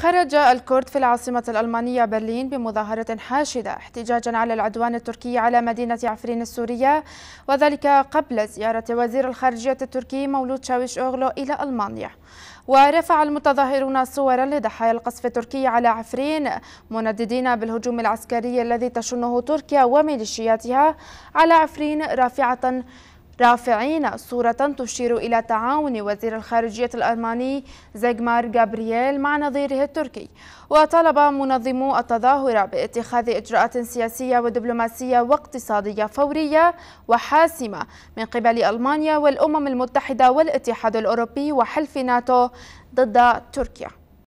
خرج الكرد في العاصمة الألمانية برلين بمظاهرة حاشدة احتجاجا على العدوان التركي على مدينة عفرين السورية وذلك قبل زيارة وزير الخارجية التركي مولود شاويش أوغلو إلى ألمانيا ورفع المتظاهرون صورا لضحايا القصف التركي على عفرين منددين بالهجوم العسكري الذي تشنه تركيا وميليشياتها على عفرين رافعة رافعين صورة تشير إلى تعاون وزير الخارجية الألماني زيغمار جابرييل مع نظيره التركي وطلب منظمو التظاهرة باتخاذ إجراءات سياسية ودبلوماسية واقتصادية فورية وحاسمة من قبل ألمانيا والأمم المتحدة والاتحاد الأوروبي وحلف ناتو ضد تركيا